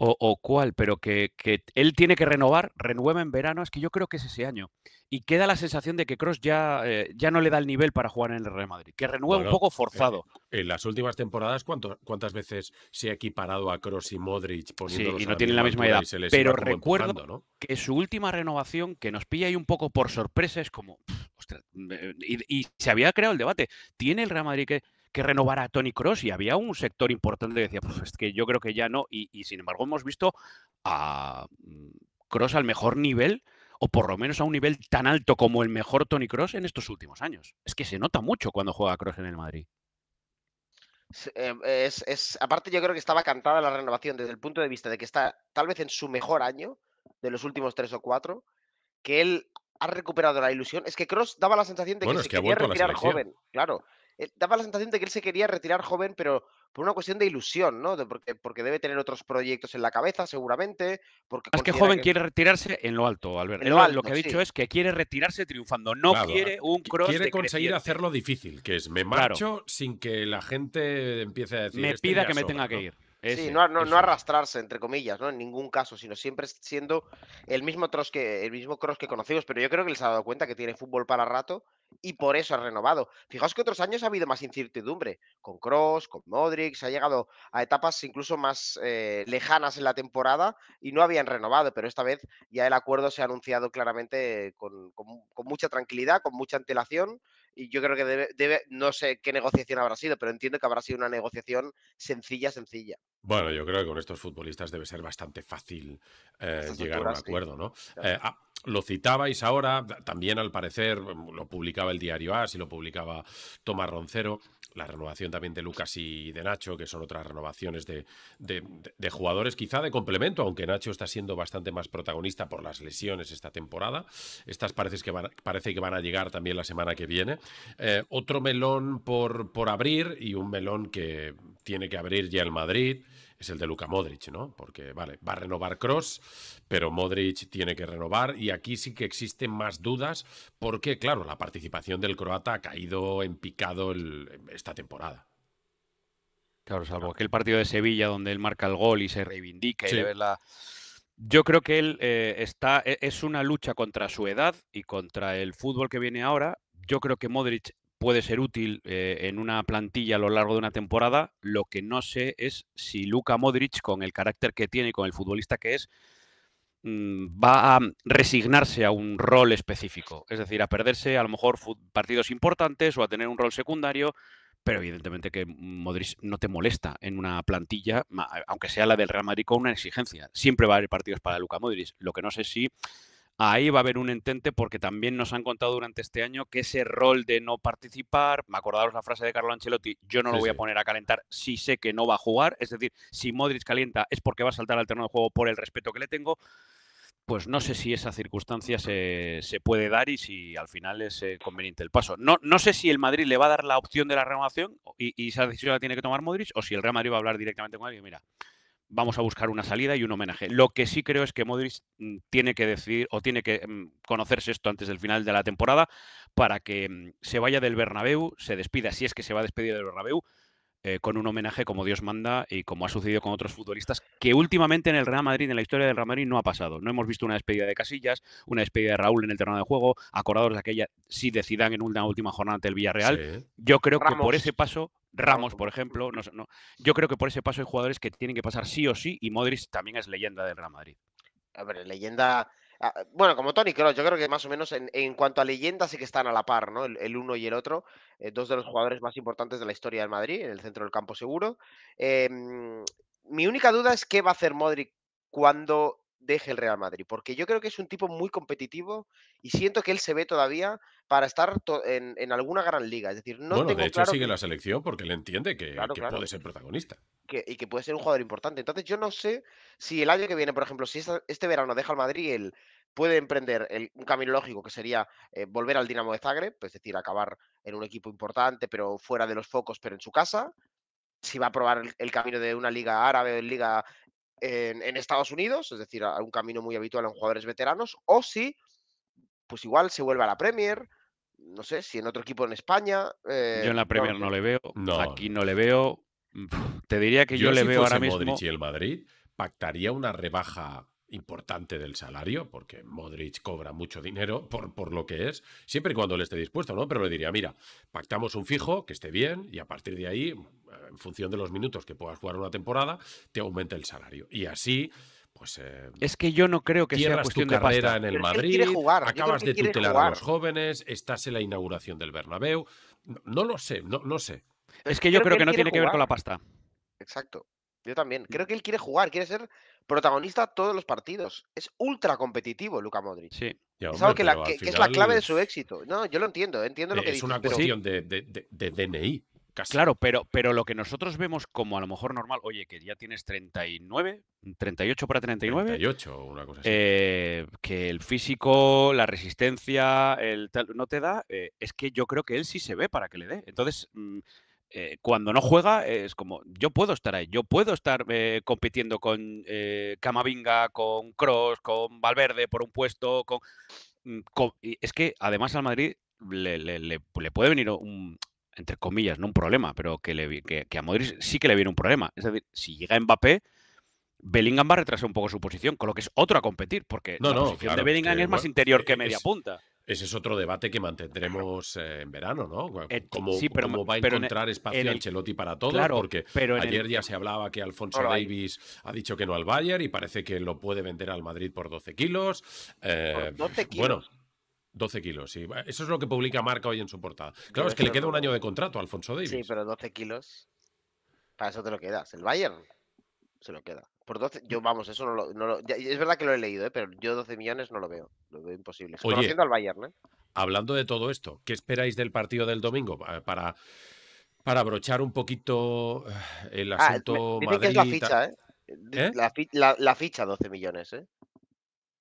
o, cuál, pero que, él tiene que renovar, renueva en verano, es que yo creo que es ese año. Y queda la sensación de que Cross ya, eh, ya no le da el nivel para jugar en el Real Madrid, que renueva un poco eh, eh, forzado. en las últimas temporadas, ¿cuántas veces se ha equiparado a Cross y Modric? Sí, y no tienen la misma edad. Pero recuerdo que su última renovación, que nos pilla ahí un poco por sorpresa, es como, mm, y se había creado el debate. ¿Tiene el Real Madrid que.? que renovara a Tony Cross y había un sector importante que decía, pues es que yo creo que ya no. Y, sin embargo, hemos visto a Cross mm, al mejor nivel o por lo menos a un nivel tan alto como el mejor Tony Cross en estos últimos años. Es que se nota mucho cuando juega Cross en el Madrid. Eh, es, aparte, yo creo que estaba cantada la renovación desde el punto de vista de que está tal vez en su mejor año de los últimos tres o cuatro, que él ha recuperado la ilusión. Es que Cross daba la sensación de que se es quería retirar joven, claro. Eh, daba la sensación de que él se quería retirar joven, pero por una cuestión de ilusión, ¿no? porque, debe tener otros proyectos en la cabeza, seguramente. Porque es que joven quiere retirarse en lo alto, Albert. lo, que ha dicho es que quiere retirarse triunfando, no ah, quiere un cross. Quiere conseguir hacerlo difícil, que es me marcho sin que la gente empiece a Me este pida que me tenga que ir sí, no, arrastrarse, entre comillas, ¿no? En ningún caso, sino siempre siendo el mismo cross que, el mismo cross que conocimos. Pero yo creo que les ha dado cuenta que tiene fútbol para rato y por eso ha renovado. Fijaos que otros años ha habido más incertidumbre, con Cross, con Modric, se ha llegado a etapas incluso más eh, lejanas en la temporada y no habían renovado, pero esta vez ya el acuerdo se ha anunciado claramente con mucha tranquilidad, con mucha antelación y yo creo que debe, debe, no sé qué negociación habrá sido, pero entiendo que habrá sido una negociación sencilla, sencilla. Bueno, yo creo que con estos futbolistas debe ser bastante fácil eh, llegar a un acuerdo, ¿no? Eh, ah, lo citabais ahora, también al parecer mm, lo publicaba el diario AS y lo publicaba Tomás Roncero, la renovación también de Lucas y de Nacho, que son otras renovaciones de, jugadores quizá de complemento, aunque Nacho está siendo bastante más protagonista por las lesiones esta temporada. Estas parece que parece que van a llegar también la semana que viene. Eh, otro melón por, por abrir y un melón que tiene que abrir ya el Madrid es el de Luka Modric, ¿no? Porque, vale, va a renovar Cross, pero Modric tiene que renovar y aquí sí que existen más dudas porque, claro, la participación del croata ha caído en picado esta temporada. Claro, salvo aquel partido de Sevilla donde él marca el gol y se reivindica Yo creo que él eh, está, e, es una lucha contra su edad y contra el fútbol que viene ahora yo creo que Modric puede ser útil eh, en una plantilla a lo largo de una temporada. Lo que no sé es si Luka Modric, con el carácter que tiene y con el futbolista que es, mm, va a resignarse a un rol específico, es decir, a perderse a lo mejor partidos importantes o a tener un rol secundario, pero evidentemente que Modric no te molesta en una plantilla, aunque sea la del Real Madrid con una exigencia. Siempre va a haber partidos para Luka Modric. Lo que no sé si ahí va a haber un entente porque también nos han contado durante este año que ese rol de no participar, me acordaros la frase de Carlo Ancelotti, yo no lo voy a poner a calentar si sé que no va a jugar, es decir, si Modric calienta es porque va a saltar al terreno de juego por el respeto que le tengo, pues no sé si esa circunstancia se, se puede dar y si al final es eh, conveniente el paso. No, no sé si el Madrid le va a dar la opción de la renovación y, y, esa decisión la tiene que tomar Modric o si el Real Madrid va a hablar directamente con él y mira, vamos a buscar una salida y un homenaje. Lo que sí creo es que Modric mm, tiene que decir o tiene que mm, conocerse esto antes del final de la temporada para que mm, se vaya del Bernabéu, se despida, si es que se va a despedir del Bernabéu, eh, con un homenaje como Dios manda y como ha sucedido con otros futbolistas, que últimamente en el Real Madrid, en la historia del Real Madrid, no ha pasado. No hemos visto una despedida de Casillas, una despedida de Raúl en el terreno de juego, acordados de aquella sí decidan en una última jornada del el Villarreal. Yo creo que por ese paso, Ramos, por ejemplo. No, no. Yo creo que por ese paso hay jugadores que tienen que pasar sí o sí y Modric también es leyenda del Real Madrid. A ver, leyenda... Ah, bueno, como Tony creo. yo creo que más o menos en, cuanto a leyendas sí que están a la par, ¿no? El, uno y el otro, eh, dos de los jugadores más importantes de la historia del Madrid, en el centro del campo seguro. Em, mi única duda es qué va a hacer Modric cuando deje el Real Madrid, porque yo creo que es un tipo muy competitivo y siento que él se ve todavía para estar en, en, alguna gran liga. Es decir, no bueno, de hecho sigue la selección porque él entiende que, puede ser protagonista. y que puede ser un jugador importante. Entonces yo no sé si el año que viene, por ejemplo, si este verano deja el Madrid, él puede emprender un camino lógico que sería eh, volver al Dinamo de Zagreb, pues, es decir, acabar en un equipo importante, pero fuera de los focos, pero en su casa si va a probar el, camino de una liga árabe o liga en, Estados Unidos, es decir, a un camino muy habitual en jugadores veteranos, o si, pues igual se vuelve a la Premier, no sé, si en otro equipo en España. yo eh, en la Premier no, le veo, aquí no le veo. Te diría que yo, le veo ahora mismo. Modric y el Madrid pactaría una rebaja importante del salario, porque Modric cobra mucho dinero por, lo que es, siempre y cuando le esté dispuesto, ¿no? Pero le diría, mira, pactamos un fijo que esté bien y a partir de ahí, en función de los minutos que puedas jugar una temporada, te aumenta el salario. Y así, pues... Eh, es que yo no creo que sea cuestión tu carrera en el Madrid, acabas de tutelar a los jóvenes, estás en la inauguración del Bernabéu, no, lo sé, no, lo sé. Es que yo creo, que, no tiene que ver con la pasta. Exacto. Yo también. Creo que él quiere jugar, quiere ser protagonista todos los partidos. Es ultra competitivo, Luca Modric. Sí. es algo que, la, es la clave de su éxito. No, yo lo entiendo, entiendo lo e que Es una cuestión de, de, DNI. Claro, pero, pero lo que nosotros vemos como a lo mejor normal, oye, que ya tienes 39, 38 para 39. 38, una cosa así. Eh, que el físico, la resistencia, el tal, no te da, eh, es que yo creo que él sí se ve para que le dé. Entonces, mm, eh, cuando no juega es como, yo puedo estar ahí, yo puedo estar eh, compitiendo con eh, Camavinga, con Cross, con Valverde por un puesto, con... Mm, es que además al Madrid le, puede venir un, entre comillas, no un problema, pero que, a Madrid sí que le viene un problema. Es decir, si llega Mbappé, Bellingham va a retrasar un poco su posición, con lo que es otro a competir, porque la posición de Bellingham es más interior que media punta. Ese es otro debate que mantendremos eh, en verano, ¿no? ¿Cómo, pero, cómo va a encontrar espacio en el, para todo, porque ayer ya se hablaba que Alfonso Davis ha dicho que no al Bayern y parece que lo puede vender al Madrid por 12 kilos. Eh, kilos. Bueno, 12 kilos, sí. Eso es lo que publica Marca hoy en su portada. Claro, es que le queda un año de contrato a Alfonso Davis. Sí, pero 12 kilos, para eso te lo quedas. El Bayern se lo queda. Por yo vamos, eso no lo. es verdad que lo he leído, ¿eh? pero yo 12 millones no lo veo. Lo veo imposible. Oye, al Bayern, ¿eh? Hablando de todo esto, ¿qué esperáis del partido del domingo? Ah, para, para abrochar un poquito eh, el ah, asunto la ficha, ¿eh? la, ficha 12 millones, ¿eh?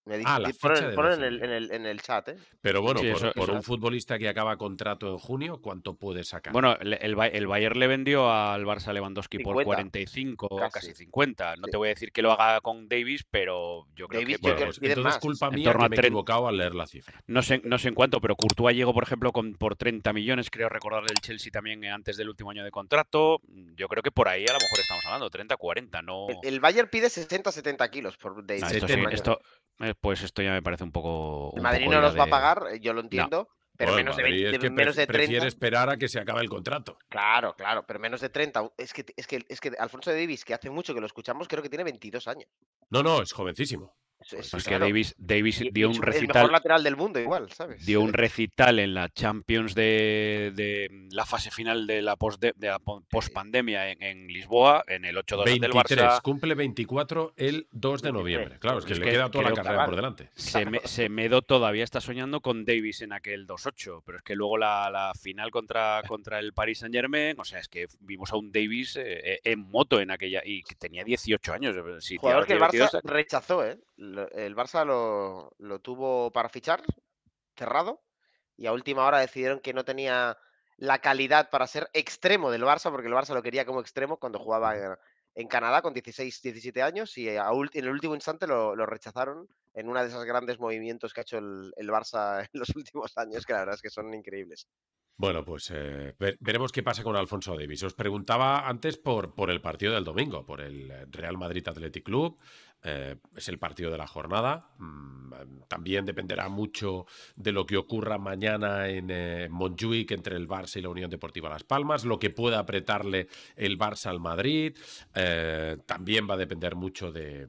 Me ah, en, el, en, el, en, el, chat. ¿eh? Pero bueno, por, un futbolista que acaba contrato en junio, ¿cuánto puede sacar? Bueno, el, el Bayern le vendió al Barça Lewandowski por 45, casi, casi 50. No te voy a decir que lo haga con Davis, pero yo creo que. Bueno, culpa mía me he equivocado al leer la cifra. No sé, no sé en cuánto, pero Courtois llegó, por ejemplo, con, por 30 millones, creo recordar el Chelsea también eh, antes del último año de contrato. Yo creo que por ahí a lo mejor estamos hablando, 30, 40. no El, Bayern pide 60, 70 kilos por Davis. Ah, esto, esto, eh, pues esto ya me parece un poco. El Madrid no los va a pagar, eh, yo lo entiendo. Pero menos, de es Prefiere esperar a que se acabe el contrato. Claro, claro, pero menos de 30. Es que, es que, es que Alfonso Davis, que hace mucho que lo escuchamos, creo que tiene 22 años. No, no, es jovencísimo. Pues es, que Davis, dio un recital. El lateral del mundo, igual, ¿sabes? Dio un recital en la Champions de, mm, la fase final de la post, de, post pandemia en, Lisboa, en el 8-2 del Barça. Cumple 24 el 2 de noviembre. Claro, es que, le queda toda la carrera por delante. se me todavía está soñando con Davis en aquel 2-8, pero es que luego la, final contra, contra el Paris Saint Germain, o sea, es que vimos a un Davis eh, eh, en moto en aquella y que tenía 18 años. Eh, Jugador que el Barça rechazó, ¿eh? el Barça lo, tuvo para fichar, cerrado, y a última hora decidieron que no tenía la calidad para ser extremo del Barça, porque el Barça lo quería como extremo cuando jugaba en, Canadá con 16, 17 años y en el último instante lo rechazaron en una de esos grandes movimientos que ha hecho el, Barça en los últimos años, que la verdad es que son increíbles. Bueno, pues eh, veremos qué pasa con Alfonso Davis. Os preguntaba antes por, por el partido del domingo, por el eh, Real Madrid Athletic Club. Eh, es el partido de la jornada. Mm, em, también dependerá mucho de lo que ocurra mañana en Montjuic entre el Barça y la Unión Deportiva Las Palmas, lo que pueda apretarle el Barça al Madrid. también va a depender mucho de,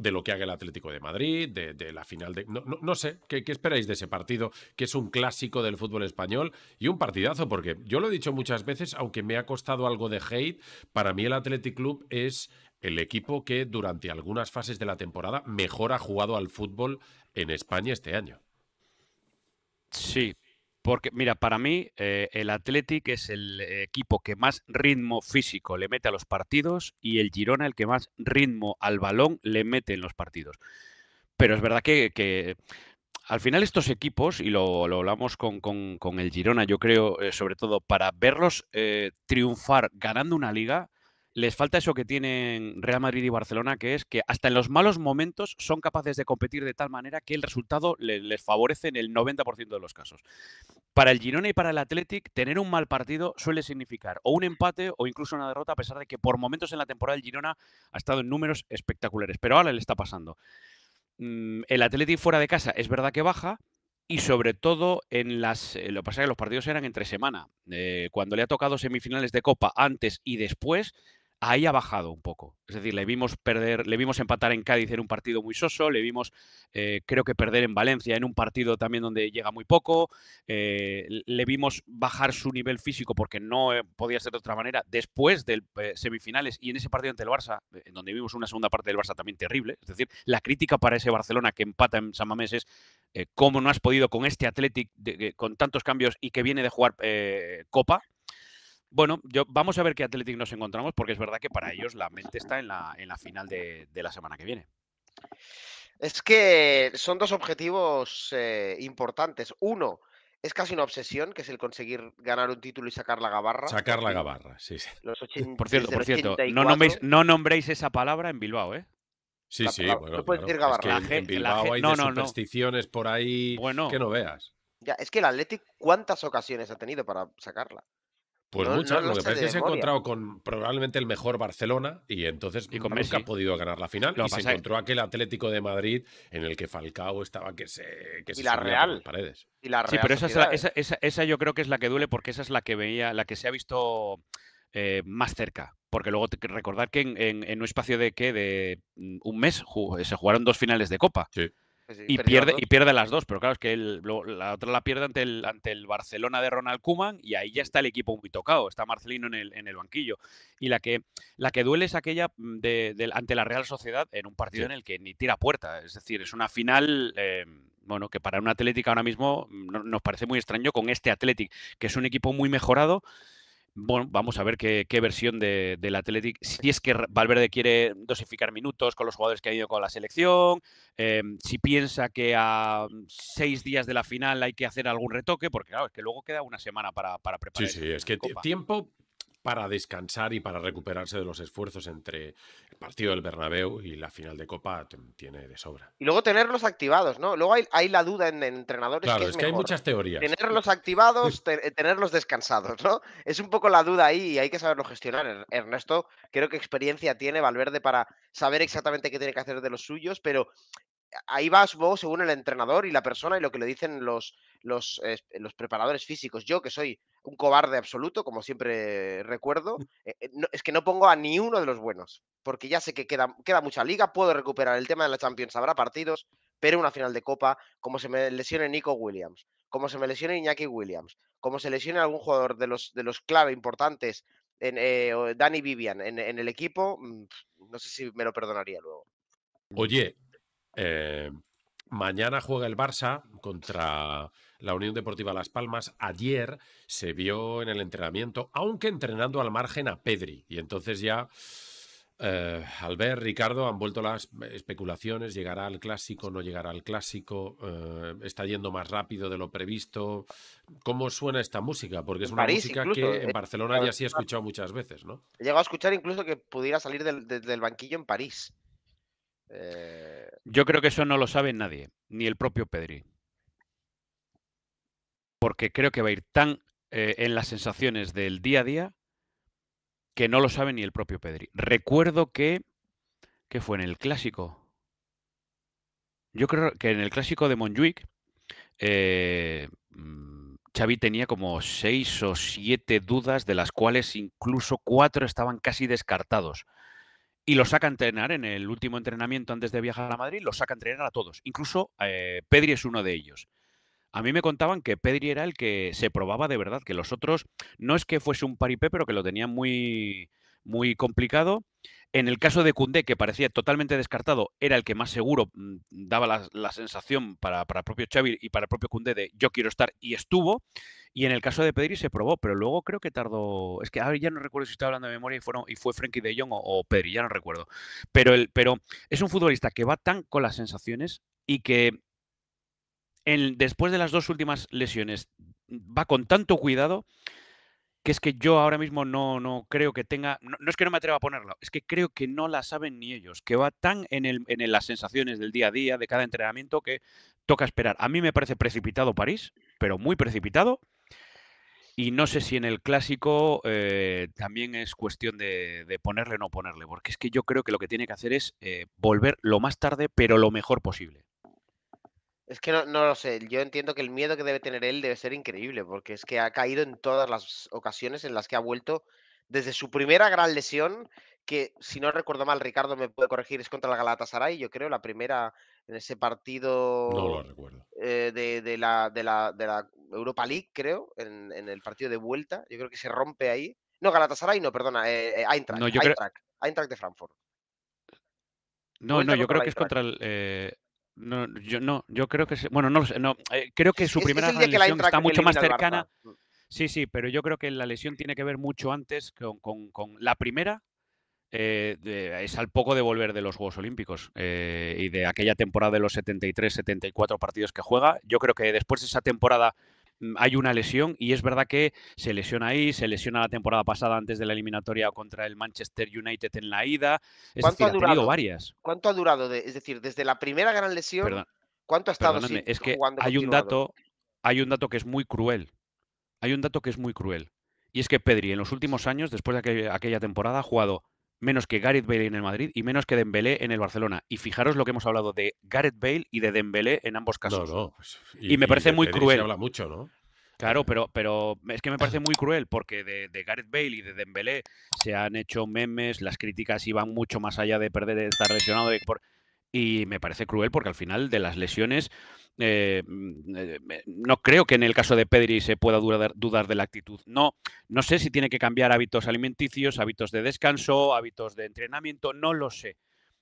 de lo que haga el Atlético de Madrid, de, la final de... No, sé, ¿qué, ¿qué, esperáis de ese partido? Que es un clásico del fútbol español y un partidazo, porque yo lo he dicho muchas veces, aunque me ha costado algo de hate, para mí el Athletic Club es el equipo que durante algunas fases de la temporada mejor ha jugado al fútbol en España este año. Sí, porque, mira, para mí eh, el Athletic es el equipo que más ritmo físico le mete a los partidos y el Girona el que más ritmo al balón le mete en los partidos. Pero es verdad que, al final estos equipos, y lo, hablamos con, el Girona, yo creo, eh, sobre todo para verlos eh, triunfar ganando una liga, les falta eso que tienen Real Madrid y Barcelona, que es que hasta en los malos momentos son capaces de competir de tal manera que el resultado les, favorece en el 90% de los casos. Para el Girona y para el Athletic, tener un mal partido suele significar o un empate o incluso una derrota, a pesar de que por momentos en la temporada el Girona ha estado en números espectaculares, pero ahora le está pasando. Mm, el Athletic fuera de casa es verdad que baja, y sobre todo en las eh, lo que pasa es que los partidos eran entre semana eh, cuando le ha tocado semifinales de copa antes y después ahí ha bajado un poco. Es decir, le vimos perder, le vimos empatar en Cádiz en un partido muy soso, le vimos eh, creo que perder en Valencia en un partido también donde llega muy poco, eh, le vimos bajar su nivel físico porque no eh, podía ser de otra manera después del semifinales y en ese partido ante el Barça, en donde vimos una segunda parte del Barça también terrible. Es decir, la crítica para ese Barcelona que empata en San Mamés es cómo no has podido con este Athletic con tantos cambios y que viene de jugar Copa bueno, vamos a ver qué Athletic nos encontramos, porque es verdad que para ellos la mente está en la, en la final de, la semana que viene. Es que son dos objetivos eh, importantes. Uno, es casi una obsesión, que es el conseguir ganar un título y sacar la gabarra. Sacar la gabarra, sí. sí. Los por cierto, por cierto, no nombréis, esa palabra en Bilbao, ¿eh? Sí, sí, bueno, no puedes decir gabarra. en hay supersticiones por ahí que no veas. Ya, es que el Athletic, ¿cuántas ocasiones ha tenido para sacarla? Pues muchas, lo, que parece se ha encontrado con probablemente el mejor Barcelona y entonces nunca ha podido ganar la final. y se encontró aquel Atlético de Madrid en el que Falcao estaba que se. Que y, la Real. Las paredes. y la Real. Sí, pero esa, esa, yo creo que es la que duele porque esa es la que veía, la que se ha visto eh, más cerca. Porque luego recordar que en, en, en un espacio de qué, de mm, un mes se jugaron dos finales de Copa. Sí y, pierde, y pierde las dos, pero claro, es que el, la otra la pierde ante el, ante el Barcelona de Ronald Kuman y ahí ya está el equipo muy tocado, está Marcelino en el, banquillo. Y la que, la que duele es aquella mm, ante la Real Sociedad en un partido en el que ni tira puerta, es decir, es una final... Eh, bueno, que para un Atlético ahora mismo mm, nos parece muy extraño con este Atlético, que es un equipo muy mejorado, bueno, vamos a ver qué, versión de, del Athletic, si es que Valverde quiere dosificar minutos con los jugadores que ha ido con la selección, eh, si piensa que a seis días de la final hay que hacer algún retoque, porque claro, es que luego queda una semana para, para preparar. Sí, sí, es que tiempo, para descansar y para recuperarse de los esfuerzos entre el partido del Bernabéu y la final de Copa tiene de sobra. Y luego tenerlos activados, ¿no? Luego hay, la duda en, entrenadores. Claro, que es, que hay muchas teorías. Tenerlos activados, eh, tenerlos descansados, ¿no? Es un poco la duda ahí y hay que saberlo gestionar. Er, Ernesto, creo que experiencia tiene Valverde para saber exactamente qué tiene que hacer de los suyos, pero ahí vas vos según el entrenador y la persona y lo que le dicen los, los, los preparadores físicos. Yo, que soy un cobarde absoluto, como siempre recuerdo, mm. eh, eh, es que no pongo a ni uno de los buenos, porque ya sé que queda, queda mucha liga, puedo recuperar el tema de la Champions, habrá partidos, pero una final de Copa, como se me lesione Nico Williams, como se me lesione Iñaki Williams, como se lesione algún jugador de los, de los clave importantes, en, eh, Danny Vivian, en, en el equipo, mm, no sé si me lo perdonaría luego. Oye, eh, mañana juega el Barça contra la Unión Deportiva Las Palmas. Ayer se vio en el entrenamiento, aunque entrenando al margen a Pedri. Y entonces ya... Eh, al ver Ricardo, han vuelto las especulaciones, llegará al clásico, no llegará al clásico, eh, está yendo más rápido de lo previsto. ¿Cómo suena esta música? Porque es una música que en Barcelona ya sí he escuchado muchas veces, ¿no? He llegado a escuchar incluso que pudiera salir del banquillo en París. Eh, Yo creo que eso no lo sabe nadie, ni el propio Pedri. Porque creo que va a ir tan eh, en las sensaciones del día a día que no lo sabe ni el propio Pedri. Recuerdo que, que fue en el clásico. Yo creo que en el clásico de Monjuic, eh, mm, Xavi tenía como seis o siete dudas, de las cuales incluso cuatro estaban casi descartados y los saca a entrenar en el último entrenamiento antes de viajar a Madrid, los saca a entrenar a todos. Incluso eh, Pedri es uno de ellos. A mí me contaban que Pedri era el que se probaba de verdad, que los otros no es que fuese un paripé, pero que lo tenían muy, muy complicado. En el caso de Cundé, que parecía totalmente descartado, era el que más seguro mm, daba la, sensación para, el propio Xavi y para el propio Cundé de yo quiero estar y estuvo. Y en el caso de Pedri se probó, pero luego creo que tardó. Es que ahora ya no recuerdo si estaba hablando de memoria y, fueron, y fue Frenkie de Jong o, Pedri, ya no recuerdo. Pero, el, pero es un futbolista que va tan con las sensaciones y que en, después de las dos últimas lesiones mm, va con tanto cuidado que es que yo ahora mismo no, no creo que tenga, no, es que no me atreva a ponerlo es que creo que no la saben ni ellos, que va tan en, el, en las sensaciones del día a día, de cada entrenamiento, que toca esperar. A mí me parece precipitado París, pero muy precipitado. Y no sé si en el clásico eh, también es cuestión de, ponerle o no ponerle, porque es que yo creo que lo que tiene que hacer es eh, volver lo más tarde, pero lo mejor posible. Es que no, lo sé. Yo entiendo que el miedo que debe tener él debe ser increíble, porque es que ha caído en todas las ocasiones en las que ha vuelto desde su primera gran lesión, que si no recuerdo mal, Ricardo me puede corregir, es contra la Galatasaray, yo creo, la primera en ese partido eh, de, la, Europa League, creo, en, el partido de vuelta. Yo creo que se rompe ahí. No, Galatasaray, no, perdona, eh, Eintracht, Eintracht, de Frankfurt. No, no, yo creo que es contra el. Eh, no, yo no, yo creo que bueno, no, no eh, creo que su primera lesión está mucho más cercana. Mm. Sí, sí, pero yo creo que la lesión tiene que ver mucho antes con, la primera. Eh, es al poco de volver de los Juegos Olímpicos eh, y de aquella temporada de los 73, 74 partidos que juega. Yo creo que después de esa temporada Mm, hay una lesión y es verdad que se lesiona ahí, se lesiona la temporada pasada antes de la eliminatoria contra el Manchester United en la ida. ¿Cuánto ha, durado, varias. ¿Cuánto ha durado? es decir, desde la primera gran lesión, ¿cuánto ha estado sin, es que hay un dato, hay un dato que es muy cruel. Hay un dato que es muy cruel. Y es que Pedri en los últimos años, después de aquella temporada, ha jugado menos que Gareth Bale en el Madrid y menos que Dembélé en el Barcelona. Y fijaros lo que hemos hablado de Gareth Bale y de Dembélé en ambos casos. Pues, y, me parece muy cruel. Se habla mucho, ¿no? Claro, eh. pero, pero es que me parece muy cruel porque de, Gareth Bale y de Dembélé se han hecho memes, las críticas iban mucho más allá de perder, de estar lesionado. por... Y me parece cruel porque al final de las lesiones eh, mm, eh, no creo que en el caso de Pedri se pueda dudar, de la actitud. No, no sé si tiene que cambiar hábitos alimenticios, hábitos de descanso, hábitos de entrenamiento, no lo sé.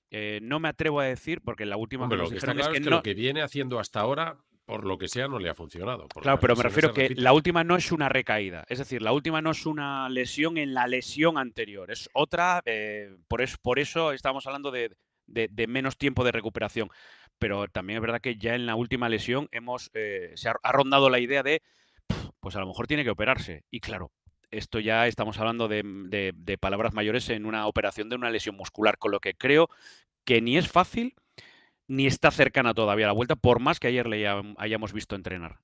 Eh, no me atrevo a decir, porque la última que lo que claro es que, lo que viene haciendo hasta ahora por lo que sea, no le ha funcionado. Claro, pero me refiero que la última no es una recaída. Es decir, la última no es una lesión en la lesión anterior. Es otra, por, eso, por eso estamos hablando de, menos tiempo de recuperación pero también es verdad que ya en la última lesión hemos, eh, se ha, rondado la idea de, pues a lo mejor tiene que operarse. Y claro, esto ya estamos hablando mm, de, de palabras mayores en una operación de una lesión muscular, con lo que creo que ni es fácil ni está cercana todavía la vuelta, por más que ayer le hayamos visto entrenar.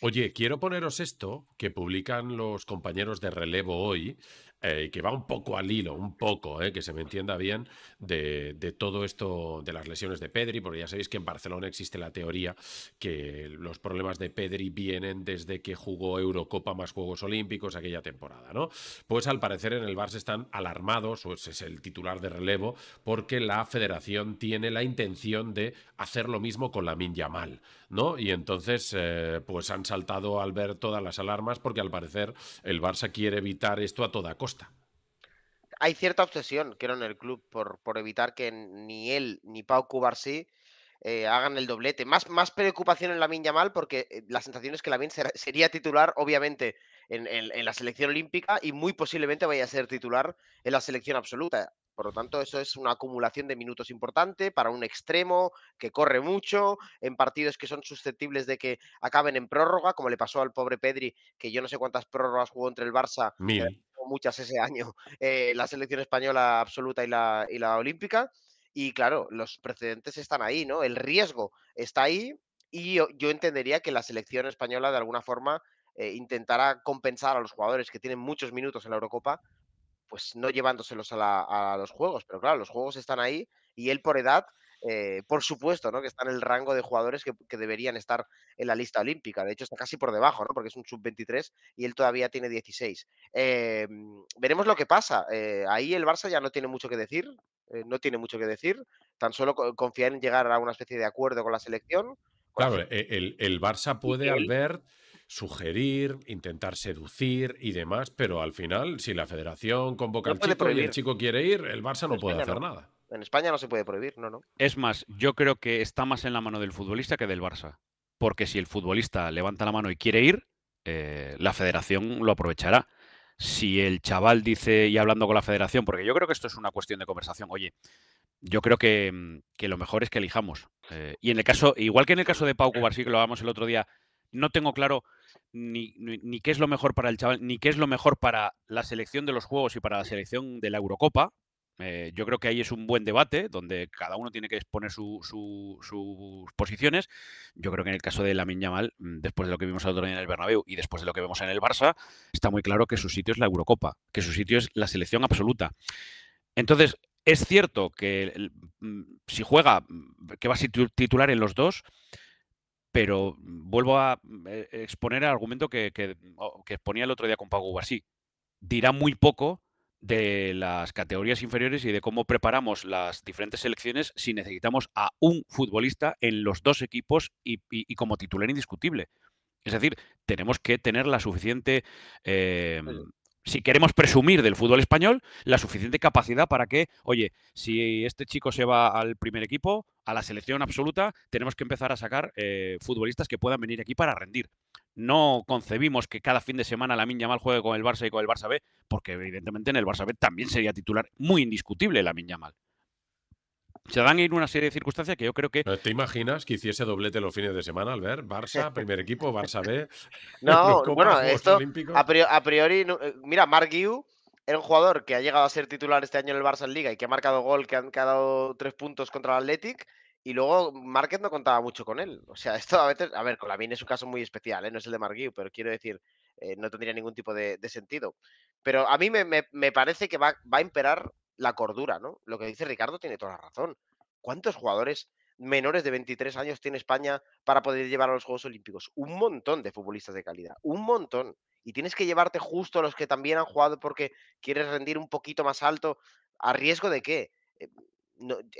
Oye, quiero poneros esto que publican los compañeros de relevo hoy eh, que va un poco al hilo, un poco, eh, que se me entienda bien, de, todo esto de las lesiones de Pedri, porque ya sabéis que en Barcelona existe la teoría que los problemas de Pedri vienen desde que jugó Eurocopa más Juegos Olímpicos aquella temporada, ¿no? Pues al parecer en el Barça están alarmados, o es el titular de relevo, porque la federación tiene la intención de hacer lo mismo con la Min ¿no? Y entonces, eh, pues han saltado al ver todas las alarmas porque al parecer el Barça quiere evitar esto a toda costa hay cierta obsesión, creo, en el club por, por evitar que ni él ni Pau Cubarsí eh, hagan el doblete. Más, más preocupación en la Lamin Mal porque eh, la sensación es que la min sería titular, obviamente, en, la selección olímpica y muy posiblemente vaya a ser titular en la selección absoluta. Por lo tanto, eso es una acumulación de minutos importante para un extremo que corre mucho, en partidos que son susceptibles de que acaben en prórroga, como le pasó al pobre Pedri, que yo no sé cuántas prórrogas jugó entre el Barça. Mil muchas ese año, eh, la selección española absoluta y la, y la olímpica. Y claro, los precedentes están ahí, ¿no? El riesgo está ahí y yo, entendería que la selección española de alguna forma eh, intentará compensar a los jugadores que tienen muchos minutos en la Eurocopa, pues no llevándoselos a, a los juegos. Pero claro, los juegos están ahí y él por edad eh, por supuesto, ¿no? Que está en el rango de jugadores que, deberían estar en la lista olímpica. De hecho, está casi por debajo, ¿no? Porque es un sub-23 y él todavía tiene 16. Eh, veremos lo que pasa. Eh, ahí el Barça ya no tiene mucho que decir, no tiene mucho que decir. Tan solo confiar en llegar a una especie de acuerdo con la selección. claro, e, el, Barça puede, ver sugerir, intentar seducir y demás, pero al final, si la federación convoca al chico y el chico quiere ir, el Barça no pues puede hacer nada. En España no se puede prohibir, no, no. Es más, yo creo que está más en la mano del futbolista que del Barça. Porque si el futbolista levanta la mano y quiere ir, eh, la federación lo aprovechará. Si el chaval dice, y hablando con la federación, porque yo creo que esto es una cuestión de conversación, oye, yo creo que, mm, lo mejor es que elijamos. Eh, y en el caso, igual que en el caso de Pau Cubarsí, que lo hablamos el otro día, no tengo claro ni, qué es lo mejor para el chaval, ni qué es lo mejor para la selección de los Juegos y para la selección de la Eurocopa, eh, yo creo que ahí es un buen debate donde cada uno tiene que exponer sus posiciones. Yo creo que en el caso de Lamin Yamal, mm, después de lo que vimos el otro día en el Bernabéu y después de lo que vemos en el Barça, está muy claro que su sitio es la Eurocopa, que su sitio es la selección absoluta. Entonces, es cierto que mm, si juega, mm, que va a ser titular en los dos, pero vuelvo a e, exponer el argumento que, exponía el otro día con Pago Guasí. Dirá muy poco de las categorías inferiores y de cómo preparamos las diferentes selecciones si necesitamos a un futbolista en los dos equipos y, como titular indiscutible. Es decir, tenemos que tener la suficiente, em, si queremos presumir del fútbol español, la suficiente capacidad para que, oye, si este chico se va al primer equipo, a la selección absoluta, tenemos que empezar a sacar eh, futbolistas que puedan venir aquí para rendir no concebimos que cada fin de semana la Yamal juegue con el Barça y con el Barça B, porque evidentemente en el Barça B también sería titular muy indiscutible la Yamal. Se dan en una serie de circunstancias que yo creo que. ¿Te imaginas que hiciese doblete los fines de semana, Albert? Barça, primer equipo, Barça B. no, bueno, esto. A priori, eh, mira, Mark Giu era un jugador que ha llegado a ser titular este año en el Barça en Liga y que ha marcado gol, que, que ha dado tres puntos contra el Athletic y luego Market no contaba mucho con él. O sea, esto a veces, a ver, con la bien es un caso muy especial, ¿eh? no es el de margui pero quiero decir, eh, no tendría ningún tipo de, sentido. Pero a mí me, parece que va, va, a imperar la cordura, ¿no? Lo que dice Ricardo tiene toda la razón. ¿Cuántos jugadores menores de 23 años tiene España para poder llevar a los Juegos Olímpicos? Un montón de futbolistas de calidad, un montón. Y tienes que llevarte justo a los que también han jugado porque quieres rendir un poquito más alto. ¿A riesgo de qué? Eh,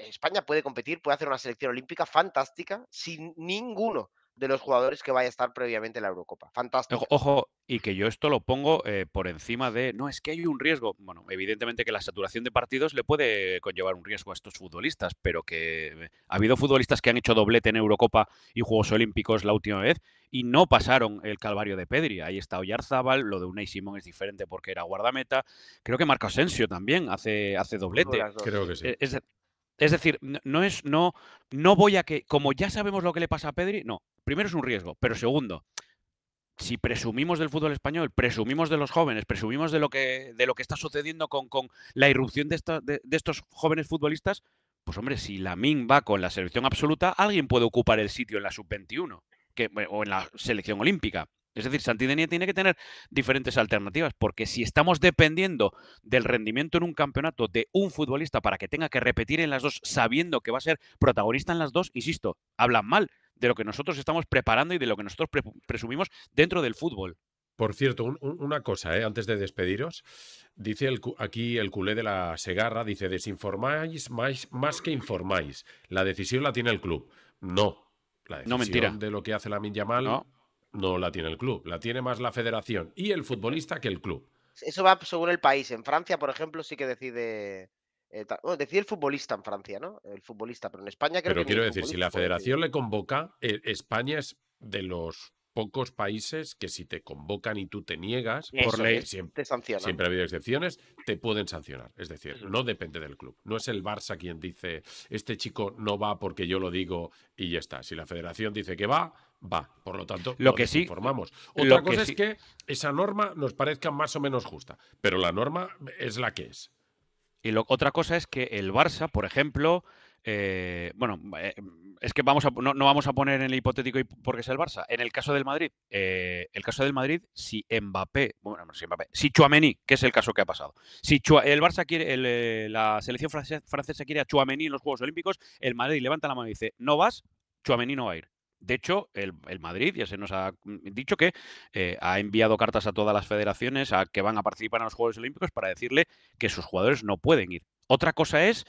España puede competir, puede hacer una selección olímpica fantástica sin ninguno de los jugadores que vaya a estar previamente en la Eurocopa. Fantástico. Ojo, y que yo esto lo pongo eh, por encima de, no, es que hay un riesgo. Bueno, evidentemente que la saturación de partidos le puede conllevar un riesgo a estos futbolistas, pero que ha habido futbolistas que han hecho doblete en Eurocopa y Juegos Olímpicos la última vez y no pasaron el calvario de Pedri. Ahí está Oyarzábal, lo de Unai Simón es diferente porque era guardameta. Creo que Marco Asensio también hace, hace doblete. Creo que sí. E, es decir, no es, no, no voy a que, como ya sabemos lo que le pasa a Pedri, no. Primero es un riesgo, pero segundo, si presumimos del fútbol español, presumimos de los jóvenes, presumimos de lo que, de lo que está sucediendo con, la irrupción de, de, de, estos jóvenes futbolistas, pues hombre, si la Min va con la selección absoluta, alguien puede ocupar el sitio en la sub-21 o en la selección olímpica. Es decir, Santidenia tiene que tener diferentes alternativas, porque si estamos dependiendo del rendimiento en un campeonato de un futbolista para que tenga que repetir en las dos, sabiendo que va a ser protagonista en las dos, insisto, hablan mal de lo que nosotros estamos preparando y de lo que nosotros presumimos dentro del fútbol. Por cierto, una cosa, ¿eh? antes de despediros, dice aquí el culé de la Segarra, dice, desinformáis más, que informáis. La decisión la tiene el club. No, la decisión no, de lo que hace la Minyamal mal no la tiene el club, la tiene más la federación y el futbolista que el club. Eso va según el país. En Francia, por ejemplo, sí que decide. Eh, decide el futbolista en Francia, ¿no? El futbolista, pero en España creo pero que. Pero quiero decir, si la federación le convoca, eh, España es de los pocos países que si te convocan y tú te niegas, por ley, siempre, siempre ha habido excepciones, te pueden sancionar. Es decir, no depende del club. No es el Barça quien dice, este chico no va porque yo lo digo y ya está. Si la federación dice que va, va. Por lo tanto, lo que sí formamos. Otra cosa es que esa norma nos parezca más o menos justa, pero la norma es la que es. Y lo, otra cosa es que el Barça, por ejemplo, eh, bueno, eh, es que vamos no, vamos a poner en el hipotético porque es el Barça. En el caso del Madrid, eh, el caso del Madrid, si Mbappé, bueno, si Mbappé, si Chouameni, que es el caso que ha pasado, si el Barça quiere, la selección francesa, quiere a Chouameni en los Juegos Olímpicos, el Madrid levanta la mano y dice, no vas, Chouameni no va a ir. De hecho, el, Madrid ya se nos ha mm, dicho que eh, ha enviado cartas a todas las federaciones a que van a participar en los Juegos Olímpicos para decirle que sus jugadores no pueden ir. Otra cosa es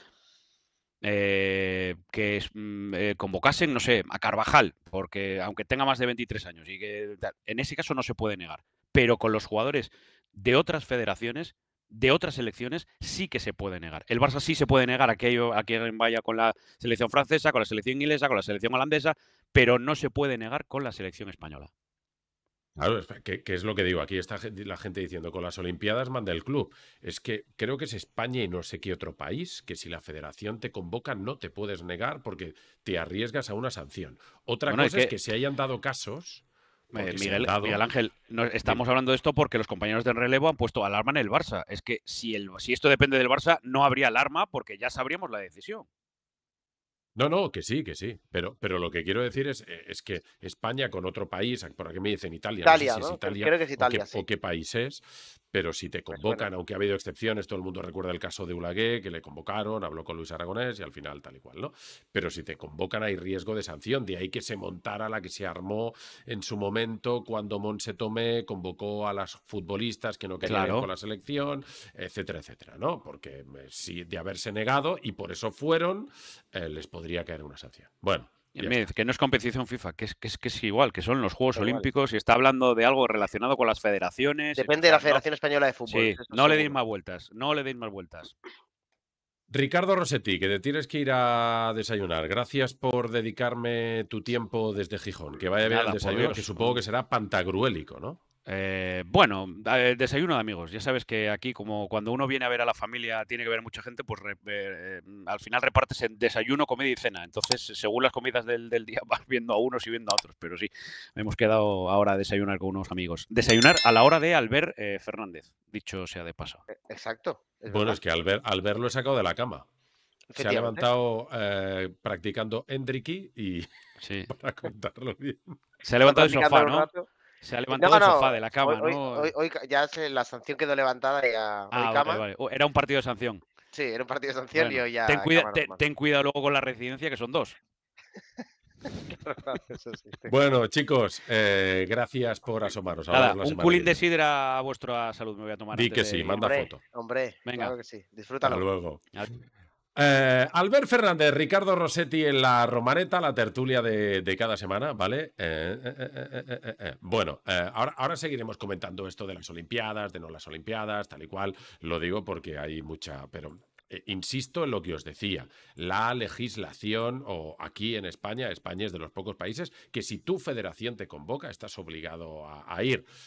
eh, que mm, eh, convocasen, no sé, a Carvajal, porque aunque tenga más de 23 años y que en ese caso no se puede negar. Pero con los jugadores de otras federaciones de otras selecciones sí que se puede negar. El Barça sí se puede negar a que, a quien vaya con la selección francesa, con la selección inglesa, con la selección holandesa, pero no se puede negar con la selección española. Claro, que, es lo que digo. Aquí está la gente diciendo, con las Olimpiadas manda el club. Es que creo que es España y no sé qué otro país, que si la federación te convoca no te puedes negar porque te arriesgas a una sanción. Otra cosa es que se hayan dado casos eh, Miguel, Ángel, no, estamos hablando de esto porque los compañeros del relevo han puesto alarma en el Barça. Es que si, esto depende del Barça, no habría alarma porque ya sabríamos la decisión. No, no, que sí, que sí. Pero, pero lo que quiero decir es, eh, es que España con otro país, por aquí me dicen Italia, qué, países. qué país pero si te pues convocan, aunque ha habido excepciones, todo el mundo recuerda el caso de Ulagué, que le convocaron, habló con Luis Aragonés y al final tal y cual, ¿no? Pero si te convocan hay riesgo de sanción, de ahí que se montara la que se armó en su momento cuando Monse Tomé convocó a las futbolistas que no querían ir con la selección, etcétera, etcétera, ¿no? Porque eh, si de haberse negado y por eso fueron, eh, les podría caer una sanción. Bueno, que no es competición FIFA, que es, que es, igual, que son los Juegos Olímpicos y está hablando de algo relacionado con las federaciones. Depende de la Federación Española de Fútbol. Sí, no le deis más vueltas, no le deis más vueltas. Ricardo Rossetti, que te tienes que ir a desayunar. Gracias por dedicarme tu tiempo desde Gijón. Que vaya bien el desayuno, que supongo que será pantagruélico, ¿no? Eh, bueno, desayuno de amigos. Ya sabes que aquí, como cuando uno viene a ver a la familia, tiene que ver mucha gente, pues eh, eh, al final repartes en desayuno, comida y cena. Entonces, según las comidas del, día, vas viendo a unos y viendo a otros. Pero sí, hemos quedado ahora a desayunar con unos amigos. Desayunar a la hora de Albert Fernández, dicho sea de paso. E, exacto. bueno, es que Albert, Albert lo he sacado de la cama. Se ha levantado practicando Endriki y sí. para contarlo bien. Se ha levantado sofá, ¿no? Se ha levantado el sofá de la cama, ¿no? Hoy, ya la sanción quedó levantada y Ah, cama. Oh, era un partido de sanción. Sí, era un partido de sanción y hoy ya. Ten, ten, cuidado luego con la residencia, que son dos. bueno, chicos, eh, gracias por asomaros. un culín de sidra a vuestra salud me voy a tomar. Di que sí, manda foto. Hombre, Venga. Claro que sí. Disfrútalo. Hasta luego. Eh, Albert Fernández, Ricardo Rossetti en la Romaneta, la tertulia de, cada semana, ¿vale? bueno, ahora, seguiremos comentando esto de las Olimpiadas, de no las Olimpiadas, tal y cual. Lo digo porque hay mucha. Pero eh, insisto en lo que os decía, la legislación o aquí en España, España es de los pocos países que si tu federación te convoca estás obligado a, a ir.